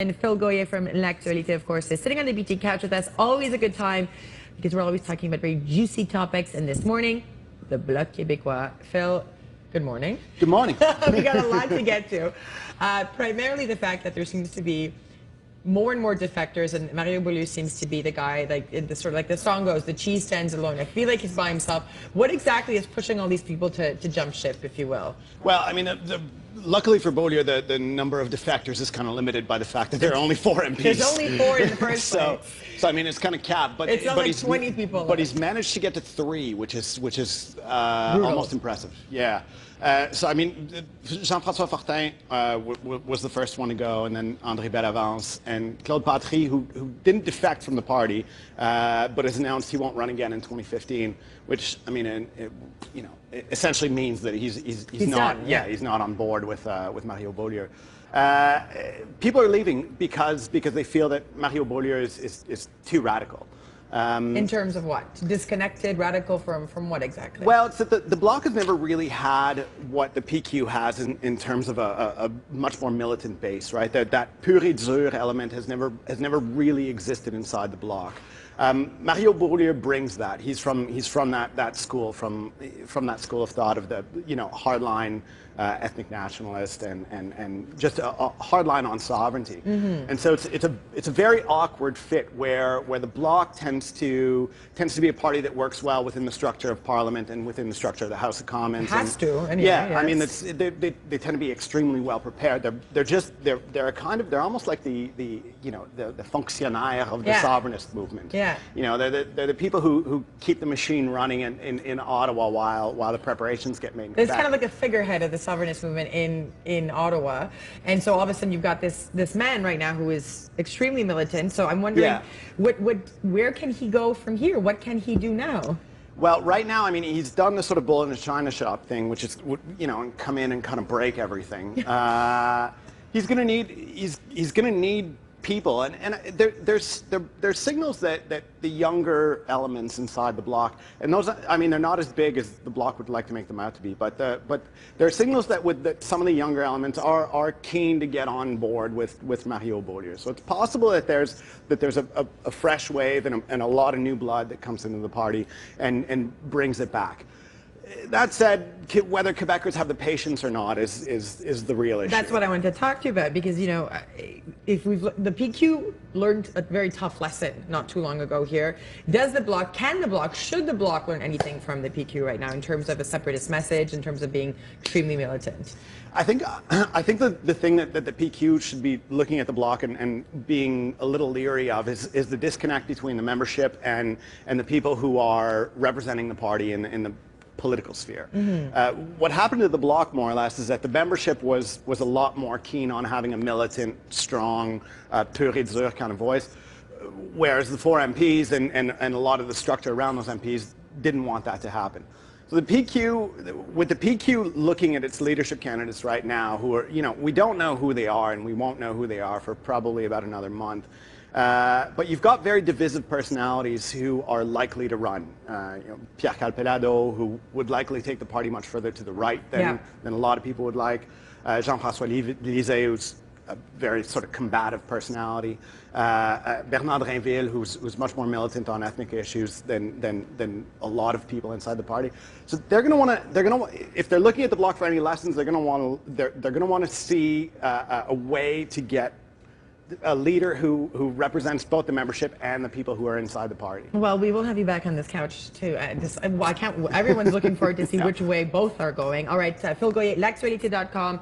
And Phil Goyer from L'Actualité, of course, is sitting on the BT couch with us. Always a good time because we're always talking about very juicy topics. And this morning, the Bloc Québécois. Phil, good morning. Good morning. we got a lot to get to. Uh, primarily the fact that there seems to be more and more defectors, and Mario Boulou seems to be the guy, like in the sort of like the song goes, the cheese stands alone. I feel like he's by himself. What exactly is pushing all these people to, to jump ship, if you will? Well, I mean, the, uh, the, luckily for Beaulieu, the, the number of defectors is kind of limited by the fact that there are only four MPs. There's only four in the first so, place. I mean, it's kind of capped, but it's but like he's, 20 people. But he's managed to get to three, which is which is uh, almost impressive. Yeah. Uh, so I mean, Jean-François Fortin uh, was the first one to go, and then André Bellavance and Claude Patry, who, who didn't defect from the party, uh, but has announced he won't run again in 2015. Which I mean, and it, you know, essentially means that he's, he's, he's, he's not, done, yeah. yeah. he's not on board with, uh, with Mario Bollier. Uh, people are leaving because, because they feel that Mario Bollier is, is, is too radical. Um, in terms of what? Disconnected, radical from, from what exactly? Well, it's that the, the bloc has never really had what the PQ has in, in terms of a, a, a much more militant base, right? That, that pure et dur element has never, has never really existed inside the bloc. Um, Mario Bourdieu brings that. He's from, he's from that, that school, from, from that school of thought of the you know, hardline uh, ethnic nationalist and, and, and just a, a hard line on sovereignty. Mm-hmm. And so it's, it's, a, it's a very awkward fit where, where the bloc tends to, tends to be a party that works well within the structure of parliament and within the structure of the House of Commons. It has and, to, anyway, Yeah, yes. I mean, they, they, they, tend to be extremely well prepared. They're, they're just, they're, they're kind of, they're almost like the, the you know, the, the functionnaire of the yeah. sovereignist movement. Yeah. Yeah. You know, they're the, they're the people who, who keep the machine running in, in, in Ottawa while while the preparations get made. It's kind of like a figurehead of the sovereignist movement in in Ottawa, and so all of a sudden you've got this this man right now who is extremely militant. So I'm wondering, yeah. what what where can he go from here? What can he do now? Well, right now, I mean, he's done the sort of bull in a china shop thing, which is, you know, and come in and kind of break everything. uh, he's going to need he's he's going to need people. And, and there, there's, there, there's signals that, that the younger elements inside the block, and those, I mean, they're not as big as the block would like to make them out to be, but, the, uh, but there are signals that, with that some of the younger elements are, are keen to get on board with, with Mario Bourdieu. So it's possible that there's, that there's a, a, a fresh wave and a, and a lot of new blood that comes into the party and, and brings it back that said, whether Quebecers have the patience or not is, is, is the real issue. That's what I wanted to talk to you about because, you know, if we've, the PQ learned a very tough lesson not too long ago here. Does the bloc, can the bloc, should the bloc learn anything from the PQ right now in terms of a separatist message, in terms of being extremely militant? I think, I think the, the thing that, that the PQ should be looking at the bloc and, and being a little leery of is, is the disconnect between the membership and, and the people who are representing the party in, in the political sphere. Mm -hmm. uh, what happened to the bloc, more or less, is that the membership was was a lot more keen on having a militant, strong, uh, kind of voice, whereas the four MPs and, and, and a lot of the structure around those MPs didn't want that to happen. So the PQ, with the PQ looking at its leadership candidates right now, who are, you know, we don't know who they are and we won't know who they are for probably about another month. Uh, but you've got very divisive personalities who are likely to run. Uh, you know, Pierre Calpelado, who would likely take the party much further to the right than, yeah. than a lot of people would like. Uh, Jean-François Liseau, who's a very sort of combative personality. Uh, uh, Bernard Rainville, who's, who's much more militant on ethnic issues than, than, than a lot of people inside the party. So they're going to want to, they're going to, if they're looking at the bloc for any lessons, they're going to want to, they're, they're going to want to see a way to get a leader who, who represents both the membership and the people who are inside the party. Well, we will have you back on this couch too. Uh, this, uh, well, I can't, everyone's looking forward to see yeah. which way both are going. All right, uh, philgoyet, laxuality.com.